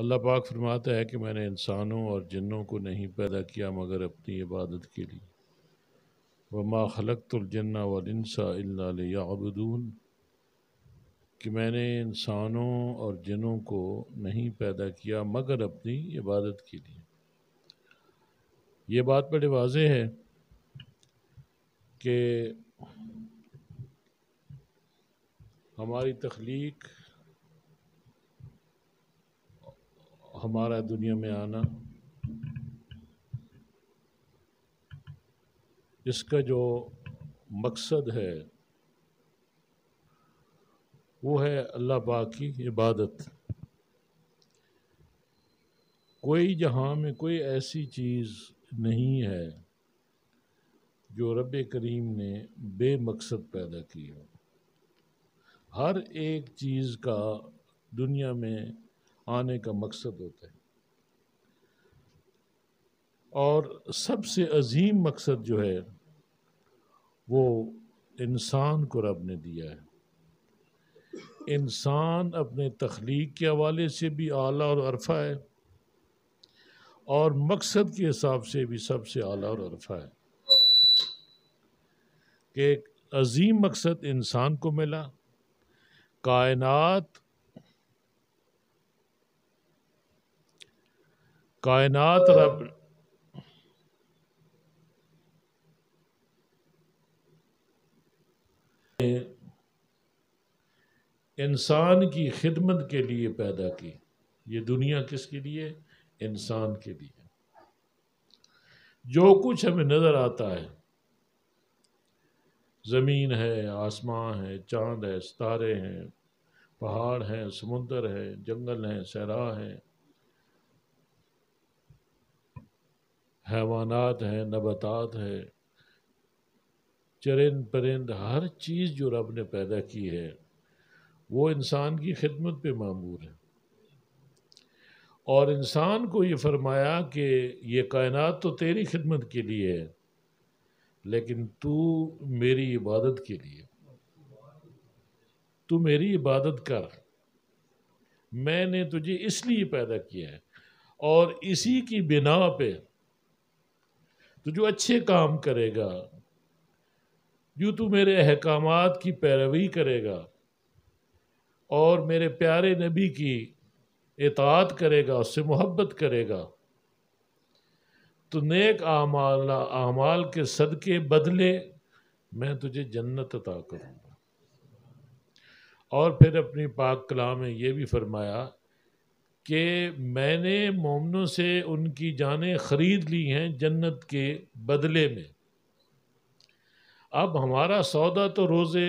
अल्लाह पाक फरमाता है कि मैंने इंसानों और जिन्नों को नहीं पैदा किया मगर अपनी इबादत के लिए वमा खलकतुलजन्ना वनसा अबदून कि मैंने इंसानों और जिनों को नहीं पैदा किया मगर अपनी इबादत के लिए ये बात बड़े वाज है कि हमारी तख्लीक हमारा दुनिया में आना इसका जो मकसद है वो है अल्लाह पाक की इबादत कोई जहाँ में कोई ऐसी चीज़ नहीं है जो रब करीम ने बेमकसद पैदा की हो हर एक चीज़ का दुनिया में आने का मकसद होता है और सबसे अजीम मकसद जो है वो इंसान को रब ने दिया है इंसान अपने तख्लीक के हवाले से भी आला और अरफा है और मकसद के हिसाब से भी सबसे आला और अरफा है कि एक अजीम मकसद इंसान को मिला कायनात कायनात रब इंसान की खिदमत के लिए पैदा की ये दुनिया किसके लिए इंसान के लिए जो कुछ हमें नज़र आता है ज़मीन है आसमान है चांद है सितारे हैं पहाड़ हैं समुंदर है जंगल हैं सहरा हैं हैवानात हैं नबतात हैं चरिंद परिंद हर चीज़ जो रब ने पैदा की है वो इंसान की खिदमत पे मामूर है और इंसान को ये फरमाया कि ये कायनात तो तेरी खिदमत के लिए है लेकिन तू मेरी इबादत के लिए तू मेरी इबादत कर मैंने तुझे इसलिए पैदा किया है और इसी की बिना पे तो जो अच्छे काम करेगा जो तू मेरे अहकाम की पैरवी करेगा और मेरे प्यारे नबी की एतात करेगा उससे मोहब्बत करेगा तो नेक आमाल आमाल के सदके बदले मैं तुझे जन्नत अता करूँगा और फिर अपनी पाक कला में ये भी फरमाया कि मैंने मोमनों से उनकी जान ख़रीद ली हैं जन्नत के बदले में अब हमारा सौदा तो रोजे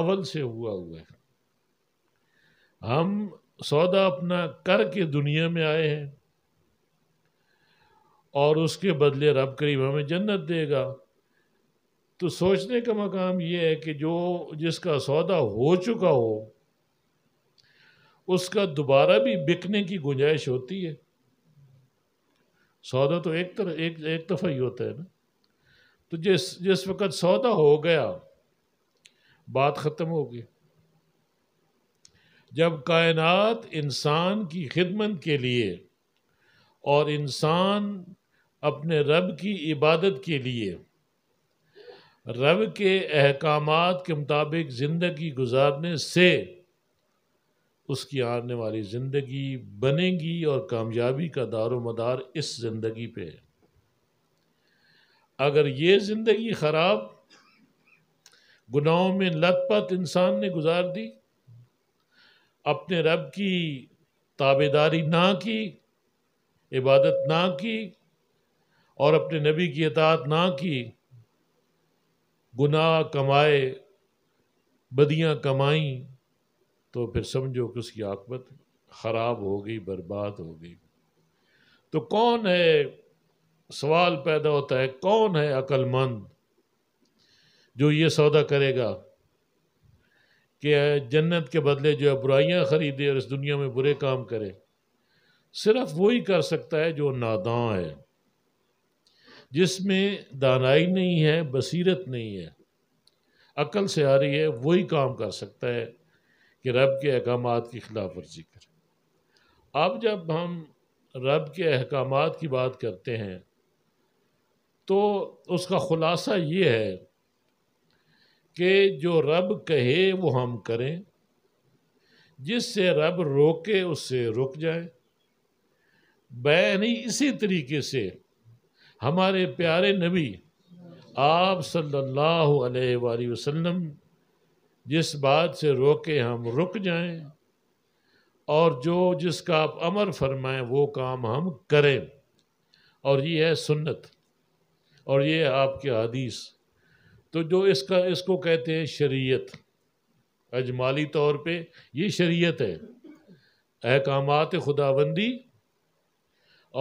अवल से हुआ हुआ है हम सौदा अपना कर के दुनिया में आए हैं और उसके बदले रब करीब हमें जन्नत देगा तो सोचने का मकाम ये है कि जो जिसका सौदा हो चुका हो उसका दोबारा भी बिकने की गुंजाइश होती है सौदा तो एक तरह एक एक दफ़ा ही होता है ना तो जिस जिस वक़्त सौदा हो गया बात ख़त्म हो गई जब कायनात इंसान की खिदमत के लिए और इंसान अपने रब की इबादत के लिए रब के अहकाम के मुताबिक ज़िंदगी गुजारने से उसकी आने वाली ज़िंदगी बनेगी और कामयाबी का दार मदार इस ज़िंदगी पे है अगर ये ज़िंदगी ख़राब गुनाहों में पत इंसान ने गुजार दी अपने रब की ताबेदारी ना की इबादत ना की और अपने नबी की अतात ना की गुनाह कमाए बदियाँ कमाई तो फिर समझो कि उसकी आकबत ख़राब हो गई बर्बाद हो गई तो कौन है सवाल पैदा होता है कौन है अकलमंद जो ये सौदा करेगा कि जन्नत के बदले जो है बुराइयाँ ख़रीदे और इस दुनिया में बुरे काम करे सिर्फ वही कर सकता है जो नादां है जिसमें दानाई नहीं है बसीरत नहीं है अकल से आ रही है वही काम कर सकता है कि रब के अहकाम की ख़िलाफ़ वर्जी करें अब जब हम रब के अहकाम की बात करते हैं तो उसका ख़ुलासा ये है कि जो रब कहे वो हम करें जिससे रब रोके उससे रुक जाए बैनी इसी तरीके से हमारे प्यारे नबी आप सल्लल्लाहु अलैहि वसल्लम जिस बात से रोके हम रुक जाएं और जो जिसका आप अमर फरमाएं वो काम हम करें और ये है सुन्नत और ये है आपके हदीस तो जो इसका इसको कहते हैं शरीयत अजमाली तौर पे ये शरीयत है अहकाम खुदाबंदी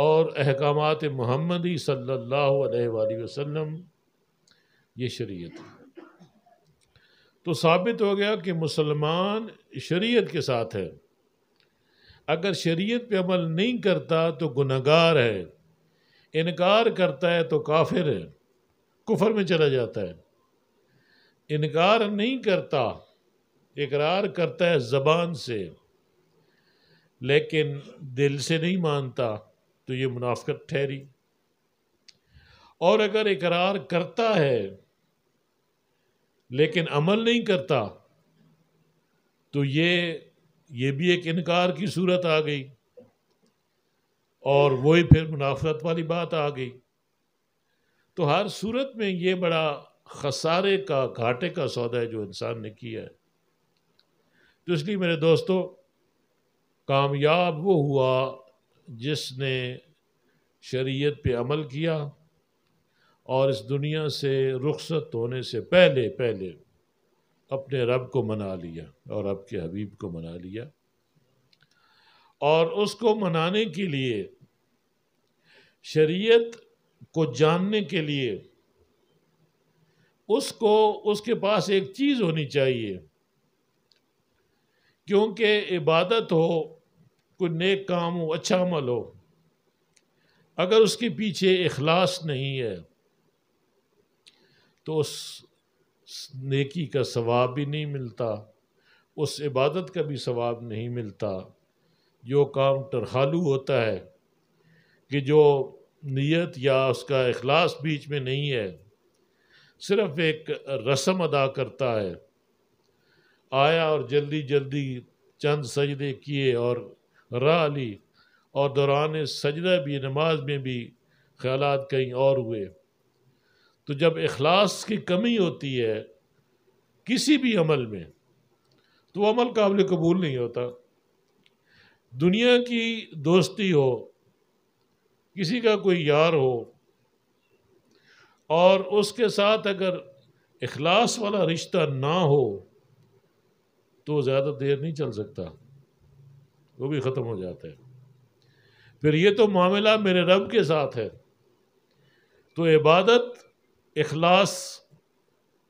और अहकाम महमदी सल्लल्लाहु अलैहि वसल्लम ये शरीयत है तो साबित हो गया कि मुसलमान शरीयत के साथ है अगर शरीयत पे अमल नहीं करता तो गुनागार है इनकार करता है तो काफिर है कुफर में चला जाता है इनकार नहीं करता इकरार करता है ज़बान से लेकिन दिल से नहीं मानता तो ये मुनाफ्त ठहरी और अगर इकरार करता है लेकिन अमल नहीं करता तो ये ये भी एक इनकार की सूरत आ गई और वही फिर मुनाफरत वाली बात आ गई तो हर सूरत में ये बड़ा खसारे का घाटे का सौदा है जो इंसान ने किया है तो इसलिए मेरे दोस्तों कामयाब वो हुआ जिसने शरीयत पे अमल किया और इस दुनिया से रुखसत होने से पहले पहले अपने रब को मना लिया और रब के हबीब को मना लिया और उसको मनाने के लिए शरीयत को जानने के लिए उसको उसके पास एक चीज़ होनी चाहिए क्योंकि इबादत हो कोई नेक काम हो अच्छा अमल हो अगर उसके पीछे इखलास नहीं है तो उस नेकी का सवाब भी नहीं मिलता उस इबादत का भी सवाब नहीं मिलता जो काम टरहालू होता है कि जो नीयत या उसका अखलास बीच में नहीं है सिर्फ एक रस्म अदा करता है आया और जल्दी जल्दी चंद सजदे किए और रा ली और दौरान सजदा भी नमाज में भी ख्याल कहीं और हुए तो जब अखलास की कमी होती है किसी भी अमल में तो अमल काबिल कबूल नहीं होता दुनिया की दोस्ती हो किसी का कोई यार हो और उसके साथ अगर अखलास वाला रिश्ता ना हो तो ज़्यादा देर नहीं चल सकता वो भी ख़त्म हो जाता है फिर ये तो मामला मेरे रब के साथ है तो इबादत इखलास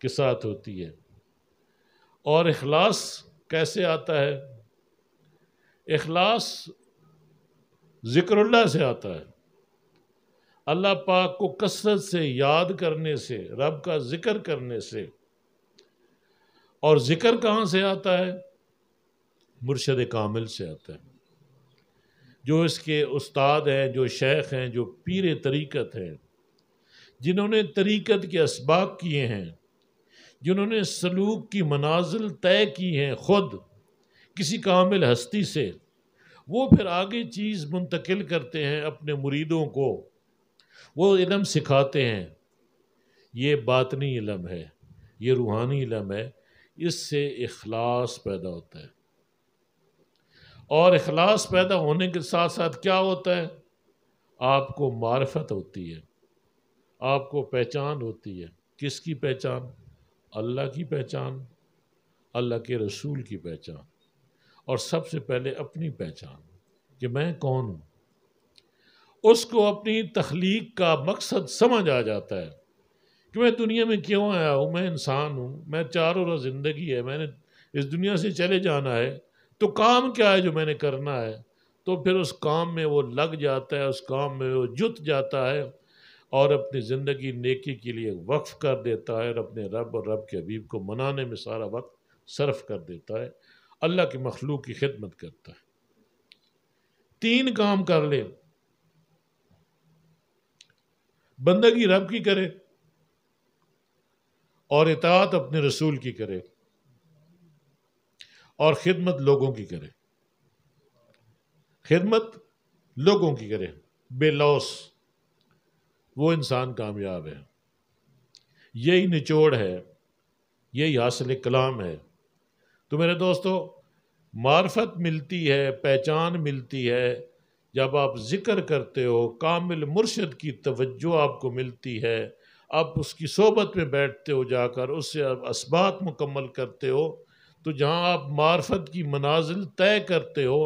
के साथ होती है और इखलास कैसे आता है इखलास ज़िक्रल्ला से आता है अल्लाह पाक को कसरत से याद करने से रब का ज़िक्र करने से और ज़िक्र कहाँ से आता है मुर्शद कामिल से आता है जो इसके उस्ताद हैं जो शेख हैं जो पीर तरीक़त हैं जिन्होंने तरीक़त के इसबाक किए हैं जिन्होंने सलूक की मनाजिल तय की हैं ख़ुद किसी कामिल हस्ती से वो फिर आगे चीज़ मुंतकिल करते हैं अपने मुरीदों को वो इलम सिखाते हैं ये बातनी इलम है ये रूहानी इलम है इससे अखलास पैदा होता है और अखलास पैदा होने के साथ साथ क्या होता है आपको मार्फत होती है आपको पहचान होती है किसकी पहचान अल्लाह की पहचान अल्लाह के रसूल की पहचान और सबसे पहले अपनी पहचान कि मैं कौन हूँ उसको अपनी तख्लीक का मकसद समझ आ जाता है कि मैं दुनिया में क्यों आया हूँ मैं इंसान हूँ मैं चारों रोज़ ज़िंदगी है मैंने इस दुनिया से चले जाना है तो काम क्या है जो मैंने करना है तो फिर उस काम में वो लग जाता है उस काम में वो जुट जाता है और अपनी ज़िंदगी नेकी के लिए वक्फ़ कर देता है और अपने रब और रब के हबीब को मनाने में सारा वक्त सर्फ कर देता है अल्लाह के मखलूक की खिदमत करता है तीन काम कर ले बंदगी रब की करे और इतात अपने रसूल की करे और खिदमत लोगों की करे खिदमत लोगों की करे बेलौस वो इंसान कामयाब है यही निचोड़ है यही हासिल कलाम है तो मेरे दोस्तों मार्फत मिलती है पहचान मिलती है जब आप ज़िक्र करते हो कामिल मुर्शद की तवज्जो आपको मिलती है आप उसकी सोबत में बैठते हो जाकर उससे आप इसबात मुकम्मल करते हो तो जहाँ आप मार्फत की मनाजिल तय करते हो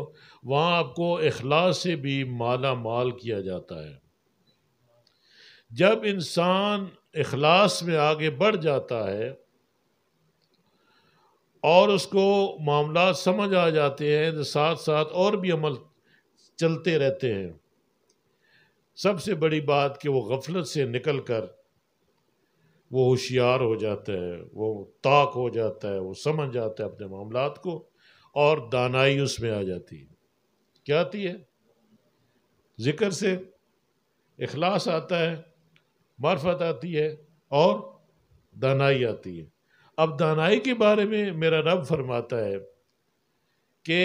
वहाँ आपको अखलास से भी माला माल किया जाता है जब इंसान इखलास में आगे बढ़ जाता है और उसको मामला समझ आ जाते हैं तो साथ साथ और भी अमल चलते रहते हैं सबसे बड़ी बात कि वो गफलत से निकल कर वो होशियार हो जाता है वो ताक हो जाता है वो समझ जाता है अपने मामला को और दानाई उसमें आ जाती है क्या आती है ज़िक्र से इखलास आता है मार्फत आती है और दानाई आती है अब दानाई के बारे में मेरा रब फरमाता है कि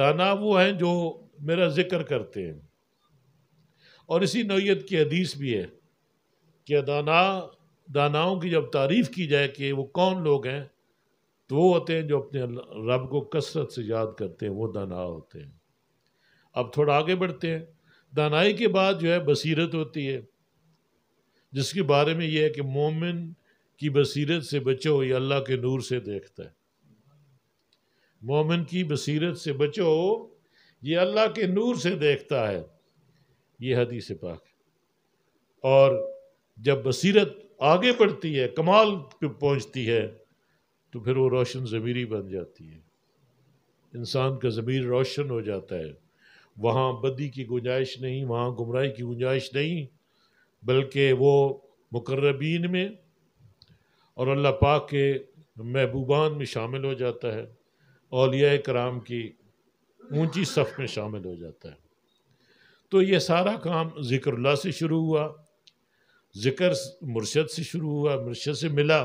दाना वो हैं जो मेरा ज़िक्र करते हैं और इसी नौीयत की हदीस भी है कि दाना दानाओं की जब तारीफ़ की जाए कि वो कौन लोग हैं तो वो होते हैं जो अपने रब को कसरत से याद करते हैं वो दाना होते हैं अब थोड़ा आगे बढ़ते हैं दानाई के बाद जो है बसीरत होती है जिसके बारे में यह है कि मोमिन की बसीरत से बचो ये अल्लाह के नूर से देखता है मोमिन की बसीरत से बचो ये अल्लाह के नूर से देखता है ये हदीस पाक और जब बसीरत आगे बढ़ती है कमाल पे पहुंचती है तो फिर वो रोशन ज़मीरी बन जाती है इंसान का ज़मीर रोशन हो जाता है वहाँ बदी की गुंजाइश नहीं वहाँ गुमराह की गुंजाइश नहीं बल्कि वो मुकर्रबीन में और अल्लाह पाक के महबूबान में शामिल हो जाता है अलिया कराम की ऊंची सफ़ में शामिल हो जाता है तो ये सारा काम ज़िक्रल्ला से शुरू हुआ ज़िक्र मुर्शद से शुरू हुआ मुर्शद से मिला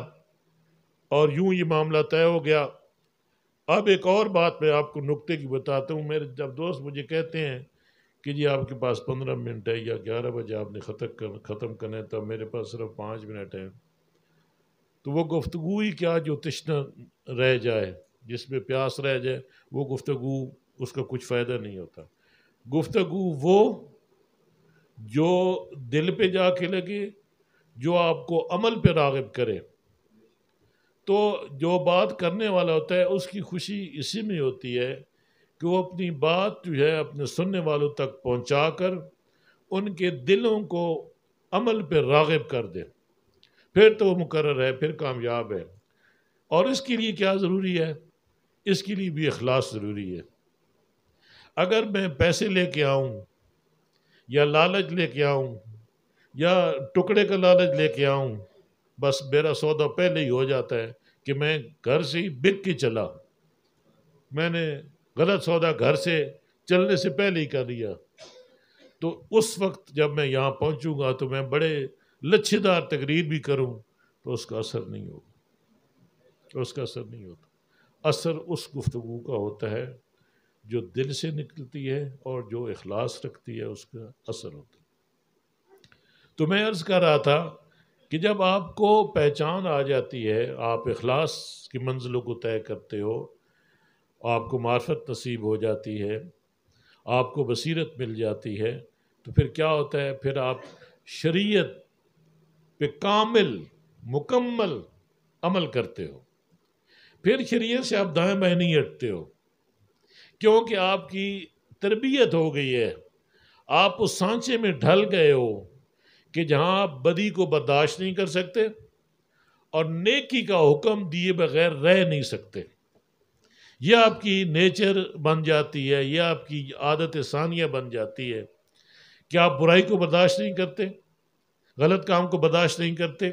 और यूं ये मामला तय हो गया अब एक और बात मैं आपको नुक्ते की बताता हूँ मेरे जब दोस्त मुझे कहते हैं कि जी आपके पास पंद्रह मिनट है या ग्यारह बजे आपने ख़त्म कर ख़त्म करना तब मेरे पास सिर्फ पाँच मिनट है तो वो गुफ्तु ही क्या जो तश्न रह जाए जिसमें प्यास रह जाए वो गुफ्तु उसका कुछ फ़ायदा नहीं होता गुफ्तु वो जो दिल पे जा के लगे जो आपको अमल पे रागब करे तो जो बात करने वाला होता है उसकी खुशी इसी में होती है कि वो अपनी बात जो है अपने सुनने वालों तक पहुँचा कर उनके दिलों को अमल पर रागब कर दे फिर तो वो मुकर है फिर कामयाब है और इसके लिए क्या ज़रूरी है इसके लिए भी अखलास ज़रूरी है अगर मैं पैसे लेके आऊँ या लालच लेके आऊँ या टुकड़े का लालच लेके आऊँ बस मेरा सौदा पहले ही हो जाता है कि मैं घर से ही बिक के चला मैंने गलत सौदा घर से चलने से पहले ही कर लिया तो उस वक्त जब मैं यहाँ पहुँचूँगा तो मैं बड़े लच्छेदार तकरीर भी करूँ तो उसका असर नहीं होगा तो उसका असर नहीं होता असर उस गुफ्तु का होता है जो दिल से निकलती है और जो अखलास रखती है उसका असर होता है तो मैं अर्ज़ कर रहा था कि जब आपको पहचान आ जाती है आप अखलास की मंजिलों को तय करते हो आपको मार्फत नसीब हो जाती है आपको बसीरत मिल जाती है तो फिर क्या होता है फिर आप शरीयत पे कामिल मुकम्मल अमल करते हो फिर शरीय से आप दाएं बाएं नहीं हटते हो क्योंकि आपकी तरबियत हो गई है आप उस सांचे में ढल गए हो कि जहां आप बदी को बर्दाश्त नहीं कर सकते और नेकी का हुक्म दिए बगैर रह नहीं सकते यह आपकी नेचर बन जाती है यह आपकी आदत सानिया बन जाती है कि आप बुराई को बर्दाश्त नहीं करते गलत काम को बर्दाश्त नहीं करते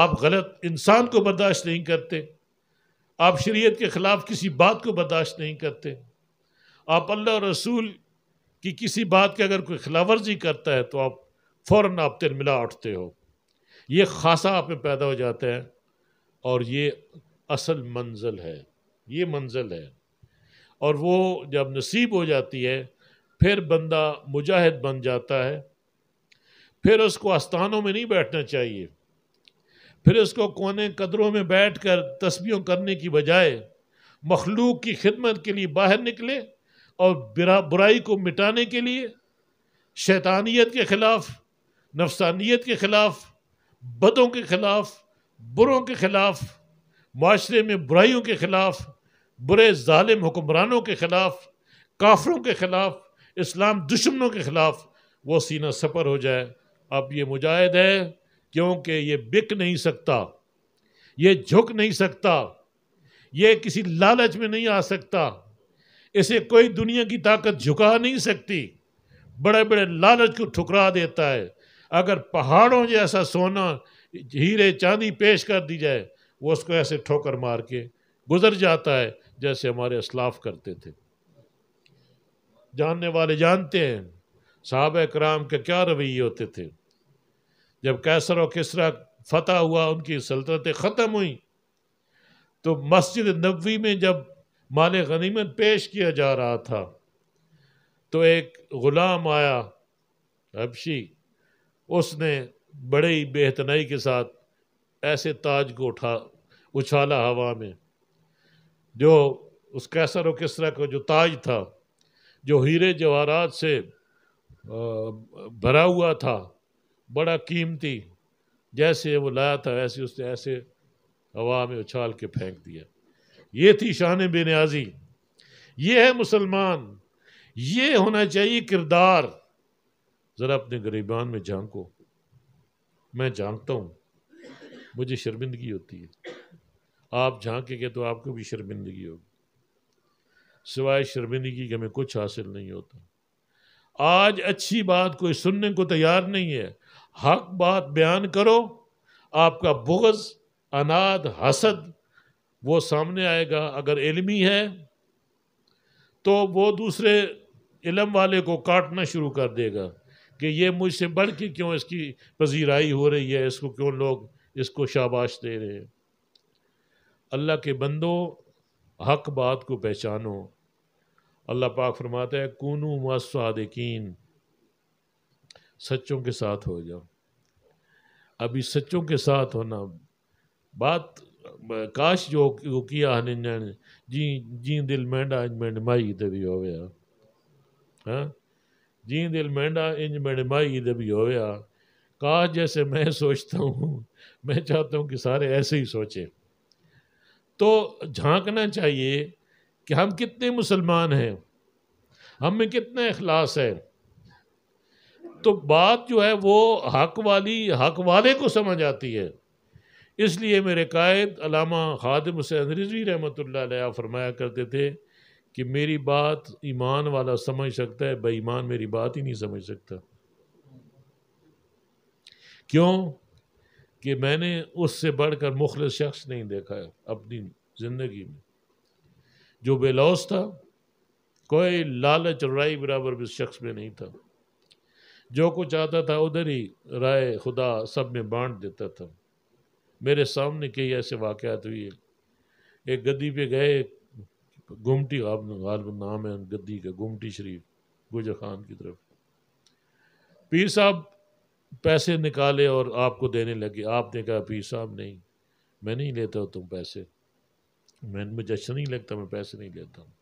आप गलत इंसान को बर्दाश्त नहीं करते आप शरीयत के ख़िलाफ़ किसी बात को बर्दाश्त नहीं करते आप अल्लाह रसूल की किसी बात के अगर कोई वर्जी करता है तो आप फ़ौर आप तिरमिला उठते हो ये खासा आप में पैदा हो जाता है और ये असल मंजिल है ये मंजिल है और वो जब नसीब हो जाती है फिर बंदा मुजाहिद बन जाता है फिर उसको आस्थानों में नहीं बैठना चाहिए फिर उसको कोने कदरों में बैठ कर तस्बियों करने की बजाय मखलूक की खिदमत के लिए बाहर निकले और बुराई को मिटाने के लिए शैतानियत के ख़िलाफ़ नफसानियत के ख़िलाफ़ बदों के ख़िलाफ़ बुरों के ख़िलाफ़ माशरे में बुराइयों के ख़िलाफ़ बुरे ालिम हुक्मरानों के ख़िलाफ़ काफरों के ख़िलाफ़ इस्लाम दुश्मनों के ख़िलाफ़ वो सीना सफ़र हो जाए अब ये मुजाहिद है क्योंकि ये बिक नहीं सकता ये झुक नहीं सकता ये किसी लालच में नहीं आ सकता इसे कोई दुनिया की ताकत झुका नहीं सकती बड़े बड़े लालच को ठुकरा देता है अगर पहाड़ों जैसा सोना हीरे चांदी पेश कर दी जाए वो उसको ऐसे ठोकर मार के गुजर जाता है जैसे हमारे असलाफ करते थे जानने वाले जानते हैं साहब कराम के क्या रवैये होते थे जब कैसर और किसरा फतह हुआ उनकी सल्तनतें ख़त्म हुई तो मस्जिद नबी में जब माल गनीमत पेश किया जा रहा था तो एक ग़ुलाम आया हबशी उसने बड़े ही बेहतनाई के साथ ऐसे ताज को उठा उछाला हवा में जो उस कैसर और तरह का जो ताज था जो हीरे जवाहरात से भरा हुआ था बड़ा कीमती जैसे वो लाया था वैसे उसने ऐसे हवा में उछाल के फेंक दिया ये थी शान बेनियाजी ये है मुसलमान ये होना चाहिए किरदार ज़रा अपने गरीबान में झांको मैं झांकता हूँ मुझे शर्मिंदगी होती है आप झांकेंगे तो आपको भी शर्मिंदगी होगी सिवाय शर्मिंदगी के हमें कुछ हासिल नहीं होता आज अच्छी बात कोई सुनने को तैयार नहीं है हक बात बयान करो आपका बुगज अनाद हसद वो सामने आएगा अगर इलमी है तो वो दूसरे इलम वाले को काटना शुरू कर देगा कि ये मुझसे बढ़ के क्यों इसकी पजीराई हो रही है इसको क्यों लोग इसको शाबाश दे रहे हैं अल्लाह के बंदो हक बात को पहचानो अल्लाह पाक फरमाते है कूनू मसादकिन सच्चों के साथ हो जाओ अभी सच्चों के साथ होना बात काश जो किया है जी जी दिल मेंढा इंज मेंढ माई ते भी गया हाँ जी दिल मेंढा इंज मेंढ माई ते भी गया काश जैसे मैं सोचता हूँ मैं चाहता हूँ कि सारे ऐसे ही सोचें तो झांकना चाहिए कि हम कितने मुसलमान हैं हम में कितना अखलास है तो बात जो है वो हक वाली हक वाले को समझ आती है इसलिए मेरे कायद अलामा खादिम हुसैन रिजवी रहमत फरमाया करते थे कि मेरी बात ईमान वाला समझ सकता है बेईमान मेरी बात ही नहीं समझ सकता क्यों कि मैंने उससे बढ़कर मुखल शख्स नहीं देखा है अपनी ज़िंदगी में जो बेलौस था कोई लालच राय बराबर भी शख्स में नहीं था जो कुछ आता था उधर ही राय खुदा सब में बांट देता था मेरे सामने कई ऐसे वाक़ात हुए एक गद्दी पे गए गुमटी गालब नाम है गद्दी का गुमटी शरीफ गुजर खान की तरफ पीर साहब पैसे निकाले और आपको देने लगे आपने कहा पीर साहब नहीं मैं नहीं लेता तुम पैसे मैं मुझे अच्छा नहीं लगता मैं पैसे नहीं लेता हूँ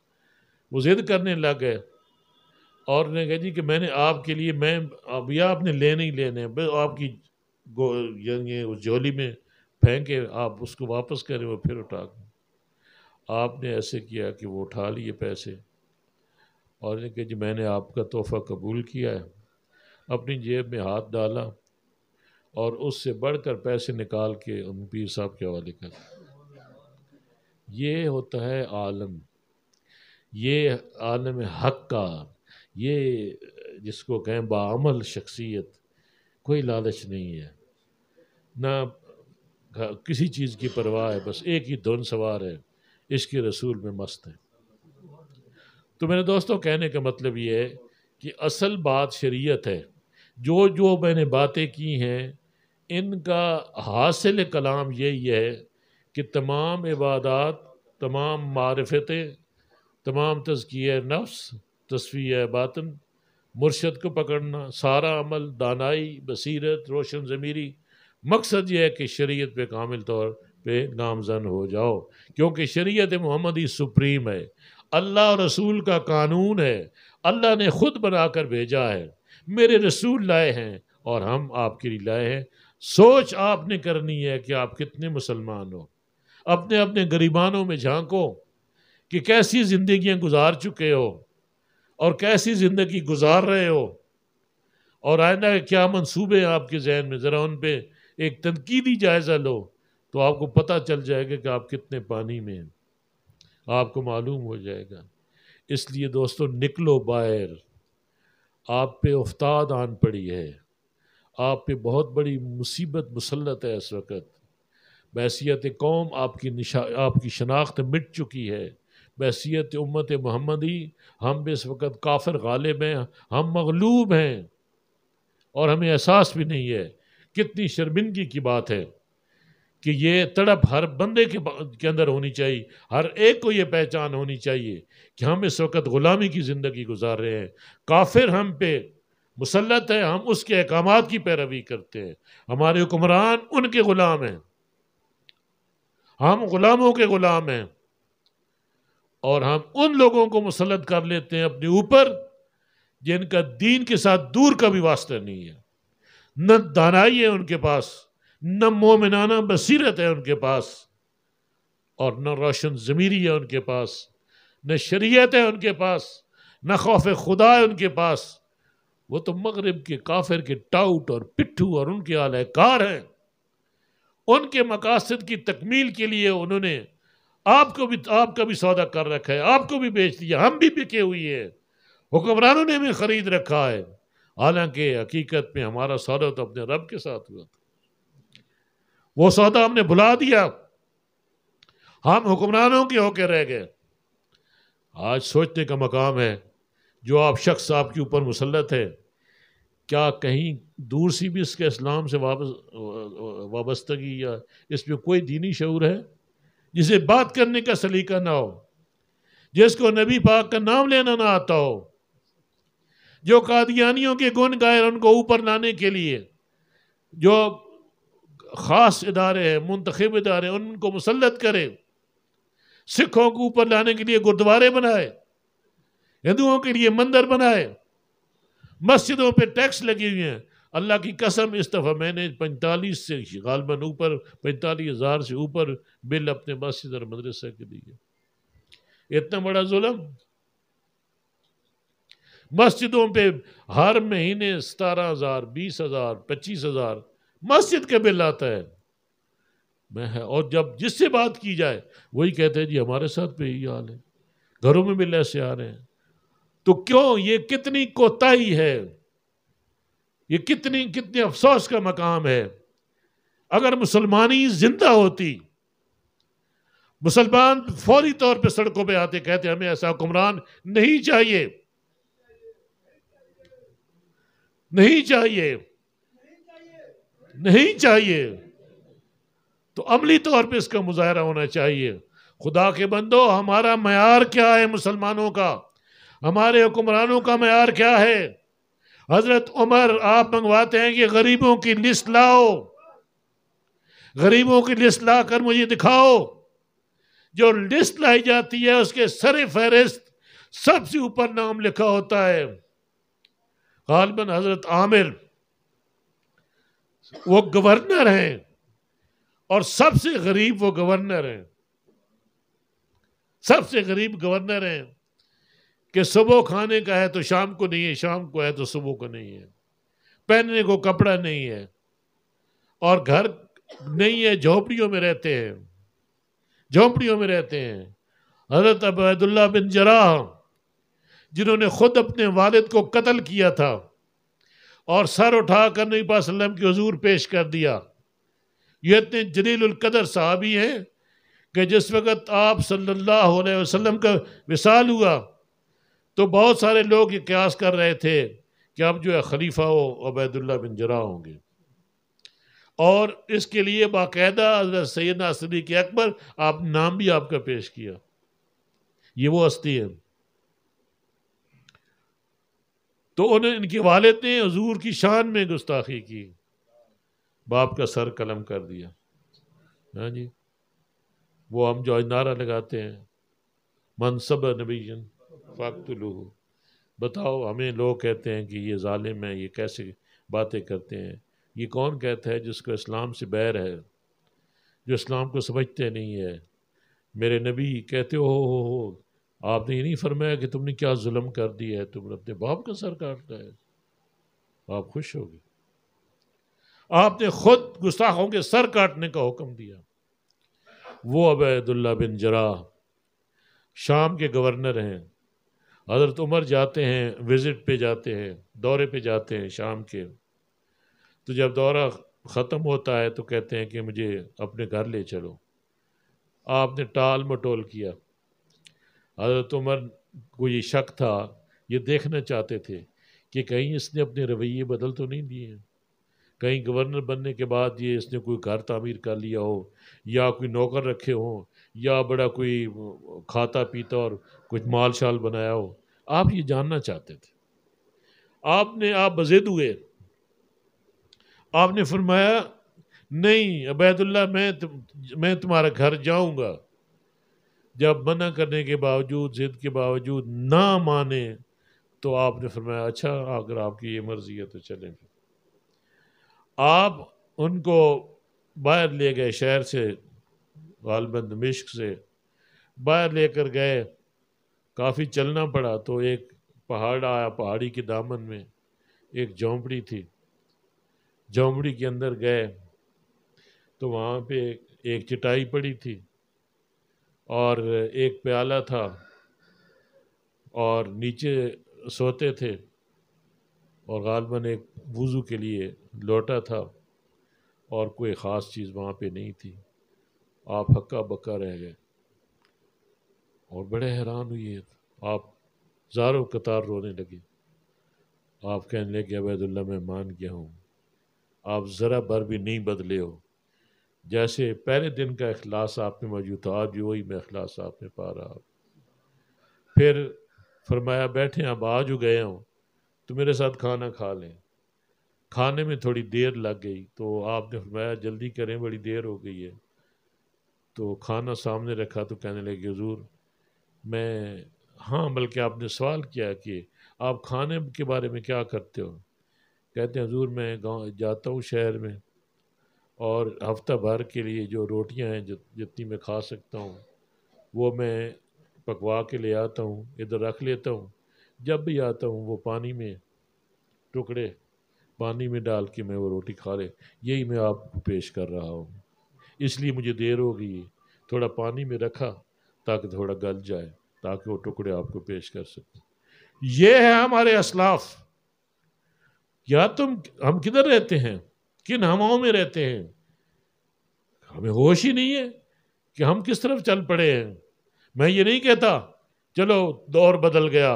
वो जिद करने लग गए और उन्होंने कहा जी कि मैंने आपके लिए मैं अब या आपने लेने ही लेने आपकी गो ये उस झोली में फेंके आप उसको वापस करें वो फिर उठा आपने ऐसे किया कि वो उठा लिए पैसे और उन्होंने कहा जी मैंने आपका तोहफ़ा कबूल किया है अपनी जेब में हाथ डाला और उससे बढ़कर पैसे निकाल के उन पीर साहब के हवाले कर ये होता है आलम ये आलम हक का ये जिसको कहें बामल शख्सियत कोई लालच नहीं है ना किसी चीज़ की परवाह है बस एक ही धुन सवार है इसके रसूल में मस्त है तो मेरे दोस्तों कहने का मतलब ये है कि असल बात शरीयत है जो जो मैंने बातें की हैं इनका हासिल कलाम यही है कि तमाम इबादत तमाम मारफतें तमाम तजकिया नफ्स तस्वीर बातन मुर्शद को पकड़ना सारा अमल दानाई बसीरत रोशन ज़मीरी मकसद यह है कि शरीयत पे कामिल तौर पे नामजन हो जाओ क्योंकि शरीयत ही सुप्रीम है अल्लाह रसूल का कानून है अल्लाह ने ख़ुद बनाकर भेजा है मेरे रसूल लाए हैं और हम आपके लिए लाए हैं सोच आपने करनी है कि आप कितने मुसलमान हो अपने अपने गरीबानों में झांको कि कैसी ज़िंदगियां गुजार चुके हो और कैसी ज़िंदगी गुजार रहे हो और आइंदा क्या मनसूबे आपके जहन में ज़रा उन पर एक तनकीदी जायज़ा लो तो आपको पता चल जाएगा कि आप कितने पानी में हैं आपको मालूम हो जाएगा इसलिए दोस्तों निकलो बाहर आप पे उफ्ताद आन पड़ी है आप पे बहुत बड़ी मुसीबत मुसलत है इस वक्त बैसीत कौम आपकी निशा आपकी शनाख्त मिट चुकी है बैसीत उम्मत मोहम्मदी हम भी इस वक्त काफिर गालिब हैं हम मगलूब हैं और हमें एहसास भी नहीं है कितनी शर्मिंदगी की बात है कि ये तड़प हर बंदे के के अंदर होनी चाहिए हर एक को ये पहचान होनी चाहिए कि हम इस वक्त ग़ुलामी की ज़िंदगी गुजार रहे हैं काफिर हम पे मुसलत है हम उसके अहकाम की पैरवी करते हैं हमारे हुक्मरान उनके ग़ुलाम हैं हम ग़ुलामों के ग़ुलाम हैं और हम उन लोगों को मुसलत कर लेते हैं अपने ऊपर जिनका दीन के साथ दूर का भी वास्ता नहीं है न दानाई है उनके पास न मोमिनाना बसीरत है उनके पास और न रोशन ज़मीरी है उनके पास न शरीयत है उनके पास न खौफ खुदा है उनके पास वो तो मगरब के काफिर के टाउट और पिट्ठू और उनके आलकार हैं उनके मकासद की तकमील के लिए उन्होंने आपको भी आपका भी सौदा कर रखा है आपको भी बेच दिया हम भी बिके हुए हैं हुक्मरानों ने भी ख़रीद रखा है हालांकि हकीकत में हमारा सौदा तो अपने रब के साथ हुआ था वो सौदा हमने भुला दिया हम हुक्मरानों के होकर रह गए आज सोचने का मकाम है जो आप शख्स आपके ऊपर मुसलत है क्या कहीं दूर सी भी इसके इस्लाम से वापस वाबस्तगी या इसमें कोई दीनी शूर है जिसे बात करने का सलीका ना हो जिसको नबी पाक का नाम लेना ना आता हो जो कादियानियों के गुण गायर उनको ऊपर लाने के लिए जो ख़ास इदारे हैं मुंतखब इदारे उनको मुसलत करें सिखों को ऊपर लाने के लिए गुरुद्वारे बनाए हिंदुओं के लिए मंदिर बनाए मस्जिदों पर टैक्स लगी हुई हैं अल्लाह की कसम इस दफ़ा मैंने पैंतालीस से गालबन ऊपर पैंतालीस हज़ार से ऊपर बिल अपने मस्जिद और मदरसा के दिए इतना बड़ा जुलम मस्जिदों पे हर महीने सतारह हज़ार बीस हज़ार पच्चीस हज़ार मस्जिद के बिल आता है मैं है और जब जिससे बात की जाए वही कहते हैं जी हमारे साथ भी यही हाल है घरों में बिल ऐसे आ रहे हैं तो क्यों ये कितनी कोताही है ये कितनी कितने अफसोस का मकाम है अगर मुसलमानी जिंदा होती मुसलमान फौरी तौर पे सड़कों पे आते कहते हमें ऐसा हुक्मरान नहीं चाहिए नहीं चाहिए नहीं चाहिए तो अमली तौर पर इसका मुजाहरा होना चाहिए खुदा के बंदो हमारा मैार क्या है मुसलमानों का हमारे हुक्मरानों का मैार क्या है हज़रत उमर आप मंगवाते हैं कि गरीबों की लिस्ट लाओ गरीबों की लिस्ट ला कर मुझे दिखाओ जो लिस्ट लाई जाती है उसके सर फहरिस्त सबसे ऊपर नाम लिखा होता है गालबन हज़रत आमिर वो गवर्नर हैं और सबसे गरीब वो गवर्नर हैं सबसे गरीब गवर्नर हैं कि सुबह खाने का है तो शाम को नहीं है शाम को है तो सुबह को नहीं है पहनने को कपड़ा नहीं है और घर नहीं है झोपड़ियों में रहते हैं झोपड़ियों में रहते हैं हजरत अब बिन जरा जिन्होंने खुद अपने वालिद को कत्ल किया था और सर उठाकर नबी वसल्लम के हजूर पेश कर दिया ये इतने जलीलकदर साहबी हैं कि जिस वक़्त आप सल्लल्लाहु अलैहि वसल्लम का मिसाल हुआ तो बहुत सारे लोग ये क्यास कर रहे थे कि अब जो है खलीफा हो अबैदुल्ला बिन जरा होंगे और इसके लिए बाकायदा हजरत सैद के अकबर आप नाम भी आपका पेश किया ये वो हस्ती है तो उन्हें इनके वालिद ने हजूर की शान में गुस्ताखी की बाप का सर कलम कर दिया हाँ जी वो हम जो नारा लगाते हैं मनसब नबीजन फाकतलू बताओ हमें लोग कहते हैं कि ये ालिम है ये कैसे बातें करते हैं ये कौन कहता है जिसको इस्लाम से बैर है जो इस्लाम को समझते नहीं है मेरे नबी कहते हो हो हो आपने ये नहीं फरमाया कि तुमने क्या जुल्म कर दिया है तुमने अपने बाप का सर काट है आप खुश हो गए आपने खुद गुस्ताखों के सर काटने का हुक्म दिया वो अबैदुल्ला बिन जरा शाम के गवर्नर हैं हज़रत उमर जाते हैं विज़िट पे जाते हैं दौरे पे जाते हैं शाम के तो जब दौरा ख़त्म होता है तो कहते हैं कि मुझे अपने घर ले चलो आपने टाल मटोल किया हजरत उमर को ये शक था ये देखना चाहते थे कि कहीं इसने अपने रवैये बदल तो नहीं दिए हैं कहीं गवर्नर बनने के बाद ये इसने कोई घर तामीर कर लिया हो या कोई नौकर रखे हों या बड़ा कोई खाता पीता और कुछ माल शाल बनाया हो आप ये जानना चाहते थे आपने आप बजेद हुए आपने फरमाया नहीं अबैदुल्ला मैं तु, मैं तुम्हारा घर जाऊंगा जब मना करने के बावजूद जिद के बावजूद ना माने तो आपने फरमाया अच्छा अगर आपकी ये मर्ज़ी है तो चलें आप उनको बाहर ले गए शहर से गालबंद मिश्क से बाहर लेकर गए काफ़ी चलना पड़ा तो एक पहाड़ आया पहाड़ी के दामन में एक झोंपड़ी थी झोंपड़ी के अंदर गए तो वहाँ पे एक चटाई पड़ी थी और एक प्याला था और नीचे सोते थे और गालबन एक वज़ू के लिए लौटा था और कोई ख़ास चीज़ वहाँ पे नहीं थी आप हक्का बक्का रह गए और बड़े हैरान हुए आप जारो कतार रोने लगे आप कहने लगे अबैदुल्ला मैं मान गया हूँ आप ज़रा भर भी नहीं बदले हो जैसे पहले दिन का अखलास आप में मौजूद था आज वही मैं अखलास आप में पा रहा फिर फरमाया बैठे अब आज जो गए हो तो मेरे साथ खाना खा लें खाने में थोड़ी देर लग गई तो आपने फरमाया जल्दी करें बड़ी देर हो गई है तो खाना सामने रखा तो कहने लगे हजूर मैं हाँ बल्कि आपने सवाल किया कि आप खाने के बारे में क्या करते हो कहते हैं हजूर मैं गाँव जाता हूँ शहर में और हफ्ता भर के लिए जो रोटियां हैं जितनी मैं खा सकता हूँ वो मैं पकवा के ले आता हूँ इधर रख लेता हूँ जब भी आता हूँ वो पानी में टुकड़े पानी में डाल के मैं वो रोटी खा ले यही मैं आपको पेश कर रहा हूँ इसलिए मुझे देर हो गई थोड़ा पानी में रखा ताकि थोड़ा गल जाए ताकि वो टुकड़े आपको पेश कर सकें ये है हमारे असलाफ या तुम हम किधर रहते हैं किन हवाओं में रहते हैं हमें होश ही नहीं है कि हम किस तरफ चल पड़े हैं मैं ये नहीं कहता चलो दौर बदल गया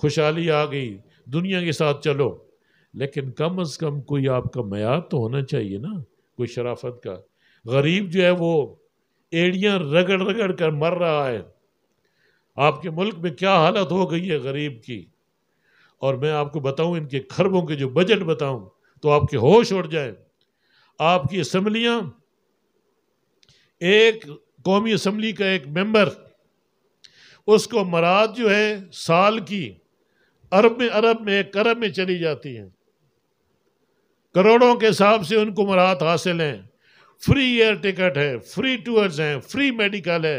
खुशहाली आ गई दुनिया के साथ चलो लेकिन कम अज़ कम कोई आपका मैार तो होना चाहिए ना कोई शराफत का गरीब जो है वो एड़ियाँ रगड़ रगड़ कर मर रहा है आपके मुल्क में क्या हालत हो गई है गरीब की और मैं आपको बताऊं इनके खरबों के जो बजट बताऊं तो आपके होश उड़ जाए आपकी असम्बलियाँ एक कौमी असम्बली का एक मेम्बर उसको मराद जो है साल की अरब में अरब में एक अरब में चली जाती है करोड़ों के हिसाब से उनको मराहत हासिल हैं फ्री एयर टिकट है फ्री टूर्स हैं फ्री मेडिकल है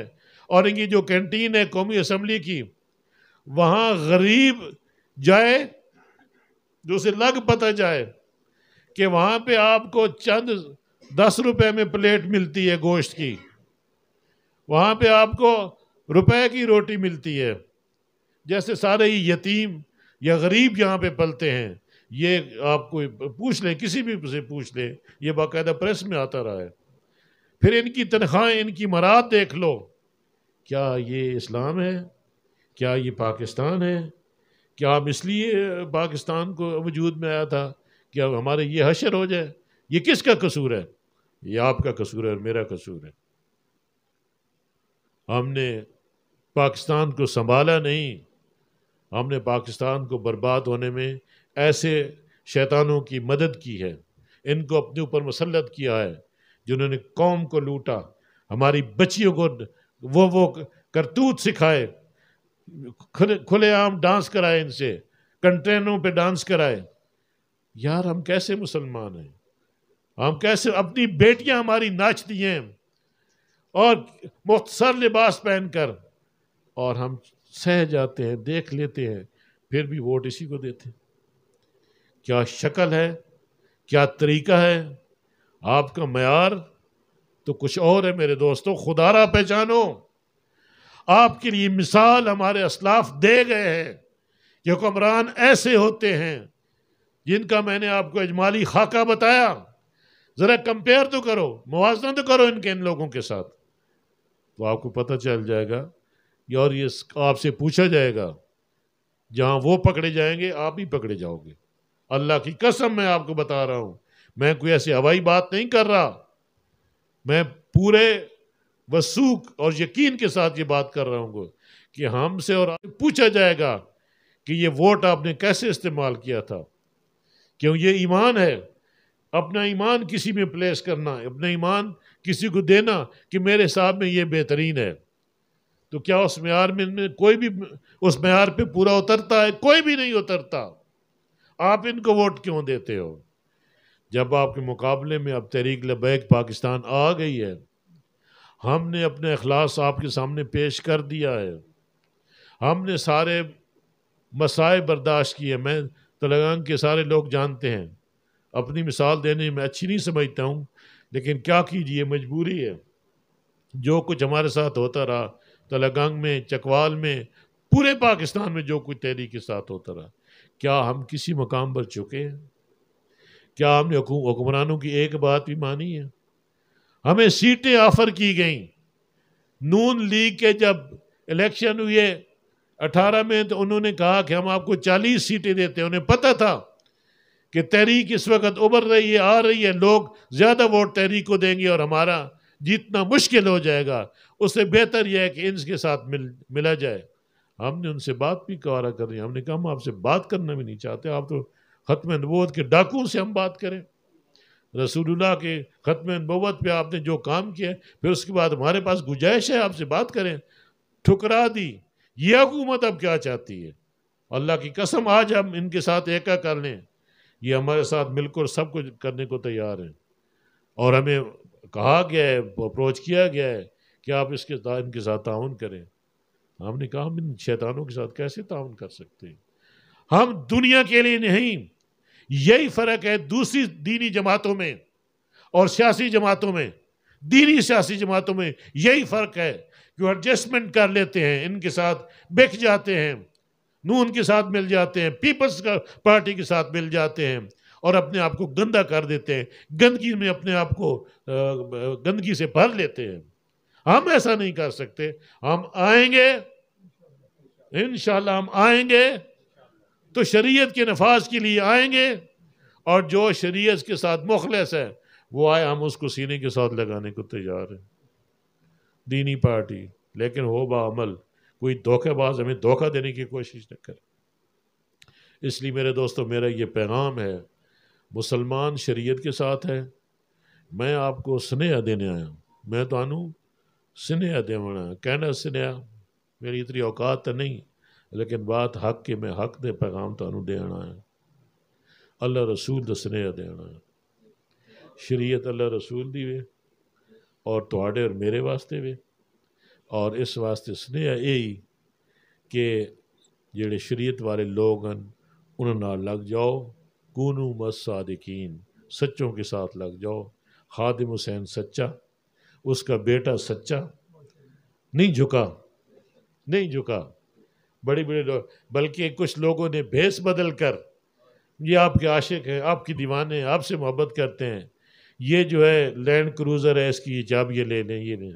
और इनकी जो कैंटीन है कौमी असम्बली की वहाँ गरीब जाए जो उसे लग पता जाए कि वहाँ पे आपको चंद दस रुपए में प्लेट मिलती है गोश्त की वहाँ पे आपको रुपए की रोटी मिलती है जैसे सारे ही यतीम या गरीब यहाँ पे पलते हैं ये आपको पूछ लें किसी भी से पूछ लें ये बाकायदा प्रेस में आता रहा है फिर इनकी तनख्वाहें इनकी मराद देख लो क्या ये इस्लाम है क्या ये पाकिस्तान है क्या आप इसलिए पाकिस्तान को वजूद में आया था कि अब हमारे ये हशर हो जाए ये किसका कसूर है ये आपका कसूर है और मेरा कसूर है हमने पाकिस्तान को संभाला नहीं हमने पाकिस्तान को बर्बाद होने में ऐसे शैतानों की मदद की है इनको अपने ऊपर मुसलत किया है जिन्होंने कौम को लूटा हमारी बच्चियों को वो वो करतूत सिखाए खुले खुलेआम डांस कराए इनसे कंटेनरों पे डांस कराए यार हम कैसे मुसलमान हैं हम कैसे अपनी बेटियां हमारी नाचती हैं और मुख्तर लिबास पहनकर और हम सह जाते हैं देख लेते हैं फिर भी वोट इसी को देते हैं क्या शक्ल है क्या तरीका है आपका मैार तो कुछ और है मेरे दोस्तों खुदारा पहचानो आपके लिए मिसाल हमारे असलाफ दे गए हैं कि हुक्मरान ऐसे होते हैं जिनका मैंने आपको अजमाली खाका बताया ज़रा कंपेयर तो करो मुवजना तो करो इनके इन लोगों के साथ तो आपको पता चल जाएगा और ये आपसे पूछा जाएगा जहां वो पकड़े जाएंगे आप ही पकड़े जाओगे अल्लाह की कसम मैं आपको बता रहा हूं मैं कोई ऐसी हवाई बात नहीं कर रहा मैं पूरे वसूख और यकीन के साथ ये बात कर रहा हूँ कि हमसे और पूछा जाएगा कि ये वोट आपने कैसे इस्तेमाल किया था क्यों ये ईमान है अपना ईमान किसी में प्लेस करना अपना ईमान किसी को देना कि मेरे हिसाब में ये बेहतरीन है तो क्या उस मैार में, में कोई भी उस मैार पे पूरा उतरता है कोई भी नहीं उतरता आप इनको वोट क्यों देते हो जब आपके मुकाबले में अब तहरीक लबैक पाकिस्तान आ गई है हमने अपने अखलास आपके सामने पेश कर दिया है हमने सारे मसाए बर्दाश्त किए मैं तेलंगाना के सारे लोग जानते हैं अपनी मिसाल देने में अच्छी नहीं समझता हूँ लेकिन क्या कीजिए मजबूरी है जो कुछ हमारे साथ होता रहा तेलंगान में चकवाल में पूरे पाकिस्तान में जो कुछ तहरीक के साथ होता रहा क्या हम किसी मकाम पर चुके हैं क्या हमने हुक्मरानों की एक बात भी मानी है हमें सीटें ऑफर की गई नून लीग के जब इलेक्शन हुए अठारह में तो उन्होंने कहा कि हम आपको चालीस सीटें देते हैं उन्हें पता था कि तहरीक इस वक्त उभर रही है आ रही है लोग ज़्यादा वोट तहरीक को देंगे और हमारा जीतना मुश्किल हो जाएगा उससे बेहतर यह है कि इनके साथ मिल मिला जाए हमने उनसे बात भी कवारा कर रही हमने कहा हम आपसे बात करना भी नहीं चाहते आप तो ख़त्म नबोत के डाकू से हम बात करें रसूलुल्लाह के ख़त्म नबोत पे आपने जो काम किया फिर उसके बाद हमारे पास गुंजाइश है आपसे बात करें ठुकरा दी ये हुकूमत अब क्या चाहती है अल्लाह की कसम आज हम इनके साथ एका कर लें ये हमारे साथ मिलकर सब कुछ करने को तैयार हैं और हमें कहा गया है अप्रोच किया गया है कि आप इसके साथ इनके साथ ताउन करें हमने कहा हम इन शैतानों के साथ कैसे ताउन कर सकते हैं हम दुनिया के लिए नहीं यही फ़र्क है दूसरी दीनी जमातों में और सियासी जमातों में दीनी सियासी जमातों में यही फ़र्क है जो एडजस्टमेंट कर लेते हैं इनके साथ बिक जाते हैं नून के साथ मिल जाते हैं पीपल्स पार्टी के साथ मिल जाते हैं और अपने आप को गंदा कर देते हैं गंदगी में अपने आप को गंदगी से भर लेते हैं हम ऐसा नहीं कर सकते हम आएंगे इन हम आएंगे तो शरीयत के नफाज के लिए आएंगे और जो शरीयत के साथ मुखलस है वो आए हम उसको सीने के साथ लगाने को तैयार हैं दीनी पार्टी लेकिन हो बामल कोई धोखेबाज हमें धोखा देने की कोशिश न करे इसलिए मेरे दोस्तों मेरा ये पैगाम है मुसलमान शरीयत के साथ है मैं आपको स्नेहा देने आया मैं तो स्नेहा दे कहना स्नेहा मेरी इतनी औकात तो नहीं लेकिन बात हक के मैं हक दे पैगाम तो देना है अल्लाह रसूल का स्नेहा देना है शरीयत अल्लाह रसूल दी वे और थोड़े और मेरे वास्ते भी और इस वास्ते ਸੁਨੇਹਾ यही कि जेडे शरीयत वाले लोग हैं उन्होंने ਉਹਨਾਂ ਨਾਲ ਲੱਗ ਜਾਓ ਕੂਨੂ सच्चों के साथ लग जाओ खादिम हुसैन सच्चा उसका बेटा सच्चा नहीं झुका नहीं झुका बड़े बड़े लोग बल्कि कुछ लोगों ने भेस बदल कर ये आपके आशिक हैं आपकी दीवाने आपसे मोहब्बत करते हैं ये जो है लैंड क्रूज़र है इसकी जाब ये ले लें ये लें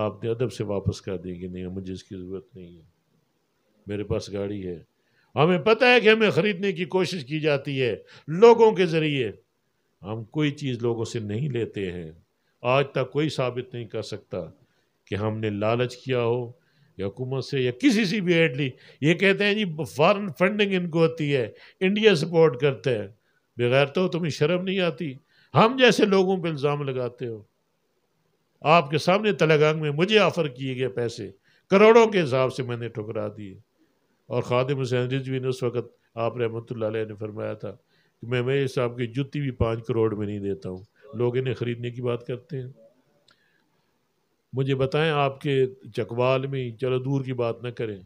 आपने अदब से वापस कर देंगे नहीं मुझे इसकी ज़रूरत नहीं है मेरे पास गाड़ी है हमें पता है कि हमें ख़रीदने की कोशिश की जाती है लोगों के ज़रिए हम कोई चीज़ लोगों से नहीं लेते हैं आज तक कोई साबित नहीं कर सकता कि हमने लालच किया हो या हुकूमत से या किसी से भी एड ली ये कहते हैं जी फॉरेन फंडिंग इनको होती है इंडिया सपोर्ट करते हैं बगैर तो तुम्हें शर्म नहीं आती हम जैसे लोगों पर इल्ज़ाम लगाते हो आपके सामने तलागंग में मुझे ऑफ़र किए गए पैसे करोड़ों के हिसाब से मैंने ठुकरा दिए और खादिम हुसैन रिजवी ने उस वक़्त आप रहमत ने फरमाया था कि मैं मेरे साहब की जुती भी पाँच करोड़ में नहीं देता हूँ लोग इन्हें ख़रीदने की बात करते हैं मुझे बताएं आपके चकवाल में चलो दूर की बात ना करें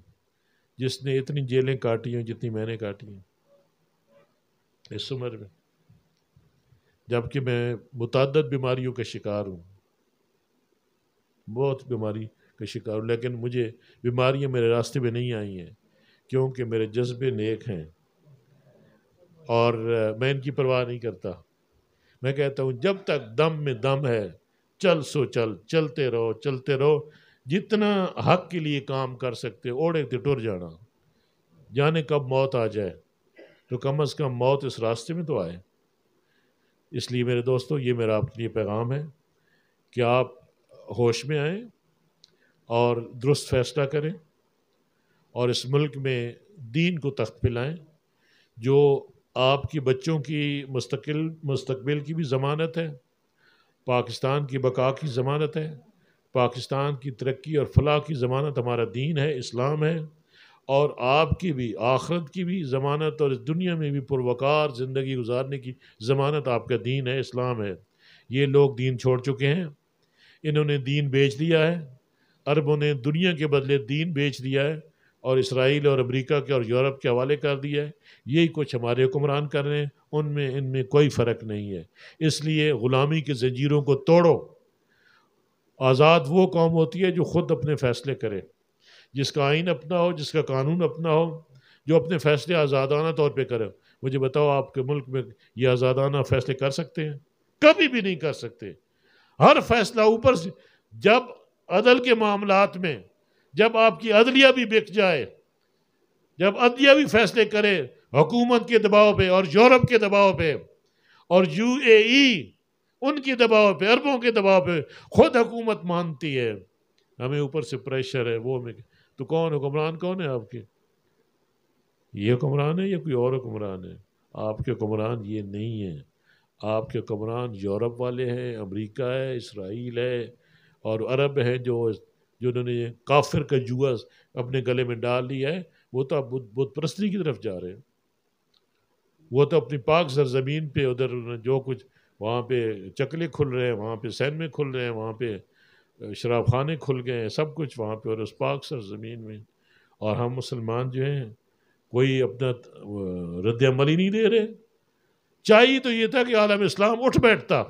जिसने इतनी जेलें काटी हैं जितनी मैंने काटी हैं इस उम्र में जबकि मैं मुतद बीमारियों का शिकार हूँ बहुत बीमारी का शिकार हूँ लेकिन मुझे बीमारियाँ मेरे रास्ते में नहीं आई हैं क्योंकि मेरे जज्बे नेक हैं और मैं इनकी परवाह नहीं करता मैं कहता हूँ जब तक दम में दम है चल सो चल चलते रहो चलते रहो जितना हक के लिए काम कर सकते ओढ़े थे तो टुर जाना जाने कब मौत आ जाए तो कम अज़ कम मौत इस रास्ते में तो आए इसलिए मेरे दोस्तों ये मेरा आपके लिए पैगाम है कि आप होश में आएँ और दुरुस्त फैसला करें और इस मुल्क में दीन को तख्त पे लाएँ जो आपके बच्चों की मुस्तकिल मुस्तबिल की भी ज़मानत है पाकिस्तान की बका की ज़मानत है पाकिस्तान की तरक्की और फलाह की ज़मानत हमारा दीन है इस्लाम है और आपकी भी आखरत की भी ज़मानत और इस दुनिया में भी पुरवकार ज़िंदगी गुजारने की ज़मानत आपका दीन है इस्लाम है ये लोग दीन छोड़ चुके हैं इन्होंने दीन बेच दिया है अरबों ने दुनिया के बदले दीन बेच दिया है और इसराइल और अमेरिका के और यूरोप के हवाले कर दिया है यही कुछ हमारे हुक्मरान कर रहे हैं उनमें इनमें कोई फ़र्क नहीं है इसलिए ग़ुलामी की जंजीरों को तोड़ो आज़ाद वो कौम होती है जो ख़ुद अपने फ़ैसले करे जिसका आइन अपना हो जिसका कानून अपना हो जो अपने फैसले आज़ादाना तौर पर करे मुझे बताओ आपके मुल्क में ये आज़ादाना फैसले कर सकते हैं कभी भी नहीं कर सकते हर फैसला ऊपर से जब अदल के मामला में जब आपकी अदलिया भी बिक जाए जब अदलिया भी फैसले करे हुकूमत के दबाव पे और यूरोप के दबाव पे और यू ए उनके दबाव पे अरबों के दबाव पे खुद हुकूमत मानती है हमें ऊपर से प्रेशर है वो हमें तो कौन हुक्मरान कौन है आपके ये हुक्मरान है या कोई और हुक्मरान है आपके हुक्मरान ये नहीं है आपके हुक्मरान यूरोप वाले हैं अमेरिका है इसराइल है और अरब हैं जो जो उन्होंने काफिर का जुआ अपने गले में डाल लिया है वो तो अब बुत बुत परस्ती की तरफ जा रहे हैं वो तो अपनी पाक सरजमीन पे उधर जो कुछ वहाँ पे चकले खुल रहे हैं वहाँ पे सैनमे खुल रहे हैं वहाँ पे शराब खाने खुल गए हैं सब कुछ वहाँ पे और उस पाक सर ज़मीन में और हम मुसलमान जो हैं कोई अपना रद्दमली नहीं दे रहे चाहिए तो ये था कि आलम इस्लाम उठ बैठता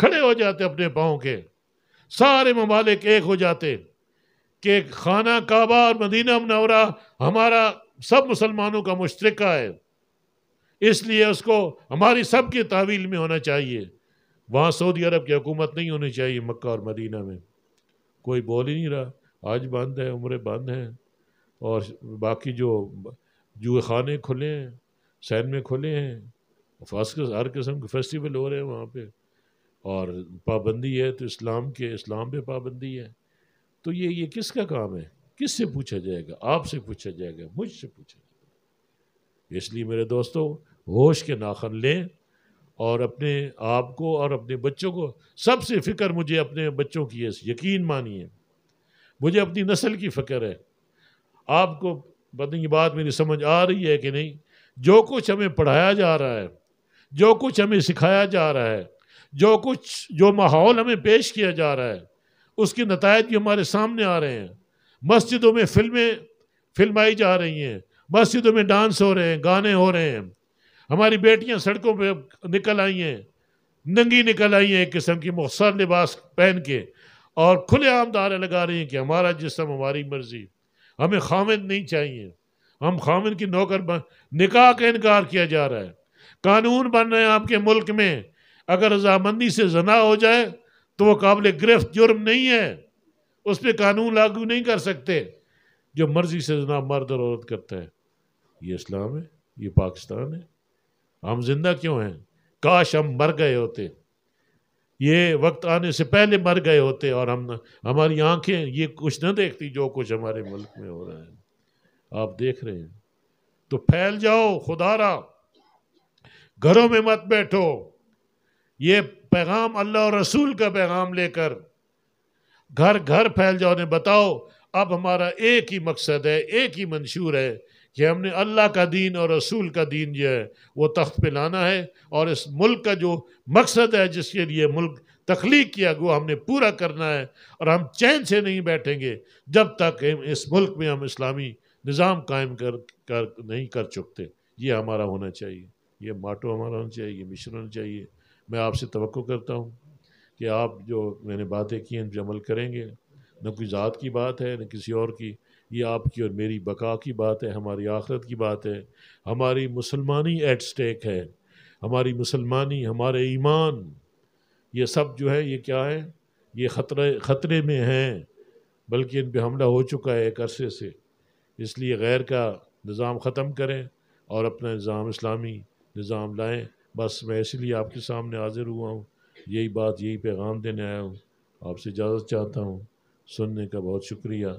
खड़े हो जाते अपने पाँव के सारे ममालिक एक हो जाते कि खाना काबा और मदीना मनवरा हमारा सब मुसलमानों का मुश्तरक है इसलिए उसको हमारी सब के तावील में होना चाहिए वहाँ सऊदी अरब की हुकूमत नहीं होनी चाहिए मक्का और मदीना में कोई बोल ही नहीं रहा आज बंद है उम्र बंद हैं और बाकी जो जुए खाने खुले हैं में खुले हैं फस हर किस्म के फेस्टिवल हो रहे हैं वहाँ पे और पाबंदी है तो इस्लाम के इस्लाम पे पाबंदी है तो ये ये किसका काम है किस से पूछा जाएगा आपसे पूछा जाएगा मुझसे पूछा जाएगा इसलिए मेरे दोस्तों होश के नाखन लें और अपने आप को और अपने बच्चों को सबसे फ़िक्र मुझे अपने बच्चों की है यकीन मानिए मुझे अपनी नस्ल की फ़िक्र है आपको पता नहीं बात मेरी समझ आ रही है कि नहीं जो कुछ हमें पढ़ाया जा रहा है जो कुछ हमें सिखाया जा रहा है जो कुछ जो माहौल हमें पेश किया जा रहा है उसके नतज भी हमारे सामने आ रहे हैं मस्जिदों में फिल्में फिल्माई जा रही हैं मस्जिदों में डांस हो रहे हैं गाने हो रहे हैं हमारी बेटियां सड़कों पे निकल आई हैं नंगी निकल आई हैं एक किस्म की मुख्तर लिबास पहन के और खुलेआम दारे लगा रही हैं कि हमारा जिसम हमारी मर्जी हमें खामिद नहीं चाहिए हम खामिद की नौकर बन निकाह का इनकार किया जा रहा है कानून बन रहे हैं आपके मुल्क में अगर रजामंदी से जना हो जाए तो वो काबिल गिरफ्त जुर्म नहीं है उस पर कानून लागू नहीं कर सकते जो मर्जी से जना मर्द और औरत करता है ये इस्लाम है ये पाकिस्तान है हम जिंदा क्यों हैं काश हम मर गए होते ये वक्त आने से पहले मर गए होते और हम हमारी आंखें ये कुछ ना देखती जो कुछ हमारे मुल्क में हो रहा है आप देख रहे हैं तो फैल जाओ खुदारा घरों में मत बैठो ये पैगाम अल्लाह और रसूल का पैगाम लेकर घर घर फैल जाओ ने बताओ अब हमारा एक ही मकसद है एक ही मंशूर है कि हमने अल्लाह का दीन और रसूल का दीन जो है वो तख्त पे लाना है और इस मुल्क का जो मकसद है जिसके लिए मुल्क तख्लीक किया वो हमने पूरा करना है और हम चैन से नहीं बैठेंगे जब तक इस मुल्क में हम इस्लामी निज़ाम कायम कर कर नहीं कर चुकते ये हमारा होना चाहिए ये माटो हमारा होना चाहिए ये मिश्र होना चाहिए मैं आपसे तो करता हूँ कि आप जो मैंने बातें की हैं जो अमल करेंगे न कोई ज़ात की बात है न किसी और की ये आपकी और मेरी बका की बात है हमारी आखरत की बात है हमारी मुसलमानी एट स्टेक है हमारी मुसलमानी हमारे ईमान ये सब जो है ये क्या है ये ख़तरे ख़तरे में हैं बल्कि इन पर हमला हो चुका है एक अरसे से इसलिए गैर का निज़ाम ख़त्म करें और अपना निज़ाम इस्लामी निज़ाम लाएँ बस मैं इसलिए आपके सामने हाजिर हुआ हूँ यही बात यही पैगाम देने आया हूँ आपसे इजाज़त चाहता हूँ सुनने का बहुत शुक्रिया